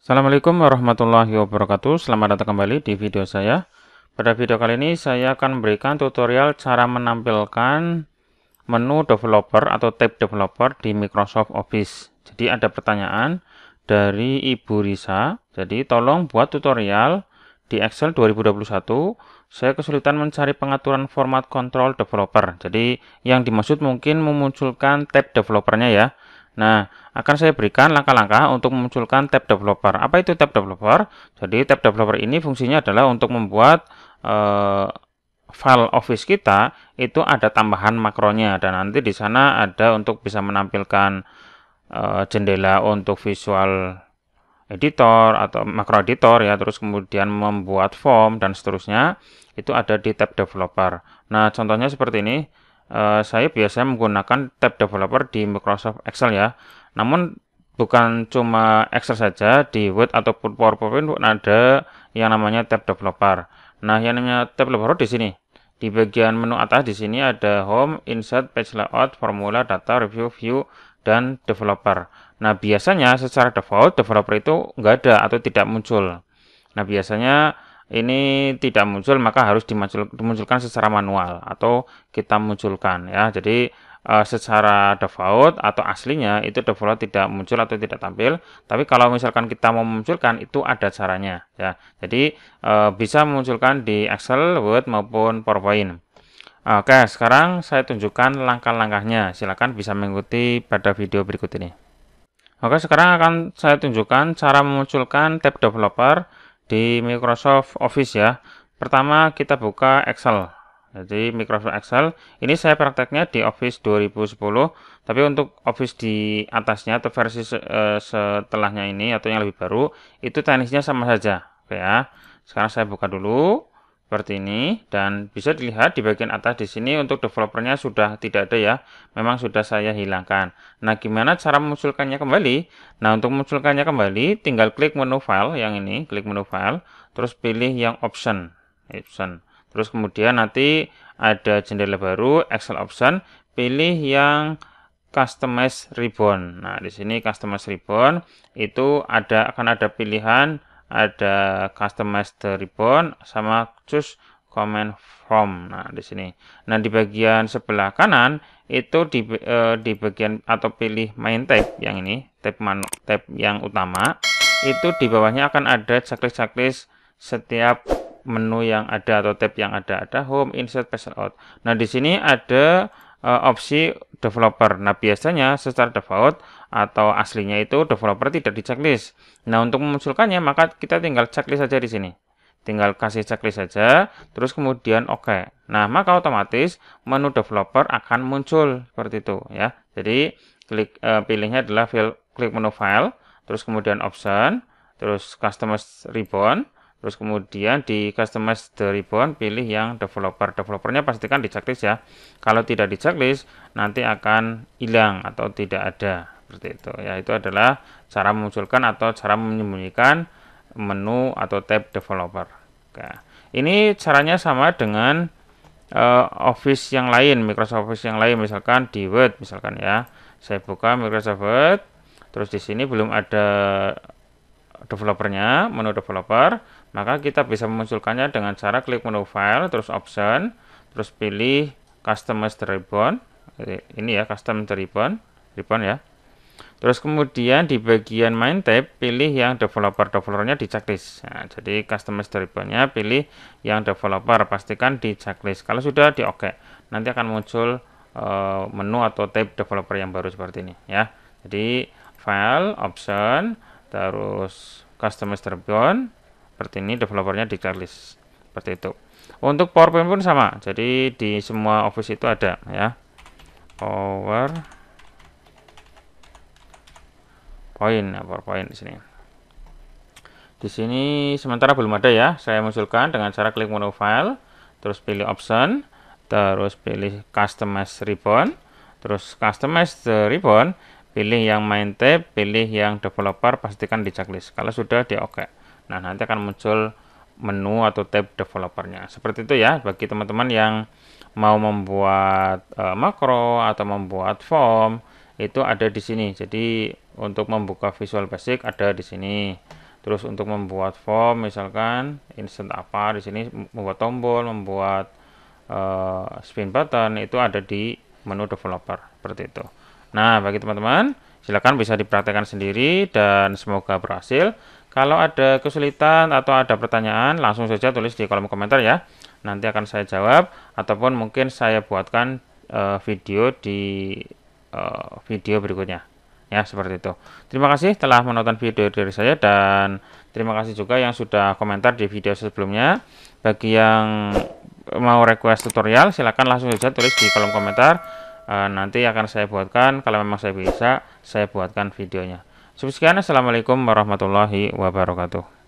Assalamualaikum warahmatullahi wabarakatuh Selamat datang kembali di video saya Pada video kali ini saya akan memberikan tutorial cara menampilkan menu developer atau tab developer di Microsoft Office Jadi ada pertanyaan dari Ibu Risa Jadi tolong buat tutorial di Excel 2021 saya kesulitan mencari pengaturan format control developer Jadi yang dimaksud mungkin memunculkan tab developernya ya Nah, akan saya berikan langkah-langkah untuk memunculkan tab developer. Apa itu tab developer? Jadi tab developer ini fungsinya adalah untuk membuat uh, file Office kita itu ada tambahan makronya dan nanti di sana ada untuk bisa menampilkan uh, jendela untuk visual editor atau makro editor ya terus kemudian membuat form dan seterusnya itu ada di tab developer. Nah, contohnya seperti ini. Eh, saya biasanya menggunakan tab developer di Microsoft Excel ya. Namun bukan cuma Excel saja, di Word ataupun PowerPoint pun ada yang namanya tab developer. Nah, yang namanya tab developer di sini. Di bagian menu atas di sini ada Home, Insert, Page Layout, Formula, Data, Review, View, dan Developer. Nah, biasanya secara default, developer itu nggak ada atau tidak muncul. Nah, biasanya ini tidak muncul maka harus dimunculkan secara manual atau kita munculkan ya. Jadi uh, secara default atau aslinya itu default tidak muncul atau tidak tampil tapi kalau misalkan kita mau munculkan itu ada caranya ya jadi uh, bisa munculkan di Excel Word maupun PowerPoint Oke sekarang saya tunjukkan langkah-langkahnya silahkan bisa mengikuti pada video berikut ini Oke sekarang akan saya tunjukkan cara memunculkan tab developer di Microsoft Office ya. Pertama kita buka Excel. Jadi Microsoft Excel, ini saya prakteknya di Office 2010, tapi untuk Office di atasnya atau versi eh, setelahnya ini atau yang lebih baru, itu teknisnya sama saja. Oke ya. Sekarang saya buka dulu seperti ini dan bisa dilihat di bagian atas di sini untuk developernya sudah tidak ada ya memang sudah saya hilangkan nah gimana cara memunculkannya kembali nah untuk memunculkannya kembali tinggal klik menu file yang ini klik menu file terus pilih yang option option terus kemudian nanti ada jendela baru Excel option pilih yang customize ribbon nah di sini customize ribbon itu ada akan ada pilihan ada customize the ribbon sama choose comment from. Nah, di sini. Nah, di bagian sebelah kanan itu di eh, di bagian atau pilih main tab yang ini, tab man, tab yang utama. Itu di bawahnya akan ada checklist-checklist setiap menu yang ada atau tab yang ada ada home, insert, paste out. Nah, di sini ada eh, opsi developer. Nah, biasanya secara default atau aslinya itu developer tidak di checklist. Nah, untuk memunculkannya maka kita tinggal checklist saja di sini. Tinggal kasih checklist saja, terus kemudian oke. Okay. Nah, maka otomatis menu developer akan muncul seperti itu ya. Jadi, klik e, pilihnya adalah file, klik menu file, terus kemudian option, terus customer ribbon, Terus kemudian di customize the ribbon, pilih yang developer. Developernya pastikan di checklist ya. Kalau tidak di checklist, nanti akan hilang atau tidak ada. Seperti itu ya. Itu adalah cara memunculkan atau cara menyembunyikan menu atau tab developer. Oke. Ini caranya sama dengan uh, Office yang lain, Microsoft Office yang lain, misalkan di Word misalkan ya. Saya buka Microsoft Word, terus di sini belum ada developernya, menu developer maka kita bisa memunculkannya dengan cara klik menu file terus option terus pilih customize ribbon ini ya custom ribbon ribbon ya terus kemudian di bagian main tab pilih yang developer developernya di checklist nah, jadi customize ribbonnya pilih yang developer pastikan di checklist kalau sudah di oke -OK. nanti akan muncul uh, menu atau tab developer yang baru seperti ini ya jadi file option terus customize ribbon seperti ini developernya di checklist seperti itu untuk PowerPoint pun sama jadi di semua Office itu ada ya power point nah, PowerPoint di sini di sini sementara belum ada ya saya munculkan dengan cara klik menu file terus pilih option terus pilih customize ribbon terus customize the ribbon pilih yang main tab pilih yang developer pastikan di checklist kalau sudah di oke okay. Nah, nanti akan muncul menu atau tab developernya. Seperti itu ya bagi teman-teman yang mau membuat e, makro atau membuat form itu ada di sini. Jadi untuk membuka Visual Basic ada di sini. Terus untuk membuat form misalkan instant apa di sini membuat tombol, membuat e, spin button itu ada di menu developer seperti itu. Nah, bagi teman-teman Silakan bisa dipraktekkan sendiri dan semoga berhasil. Kalau ada kesulitan atau ada pertanyaan, langsung saja tulis di kolom komentar ya. Nanti akan saya jawab ataupun mungkin saya buatkan uh, video di uh, video berikutnya. Ya, seperti itu. Terima kasih telah menonton video dari saya dan terima kasih juga yang sudah komentar di video sebelumnya. Bagi yang mau request tutorial, silakan langsung saja tulis di kolom komentar Eh, nanti akan saya buatkan kalau memang saya bisa saya buatkan videonya. Sekian assalamualaikum warahmatullahi wabarakatuh.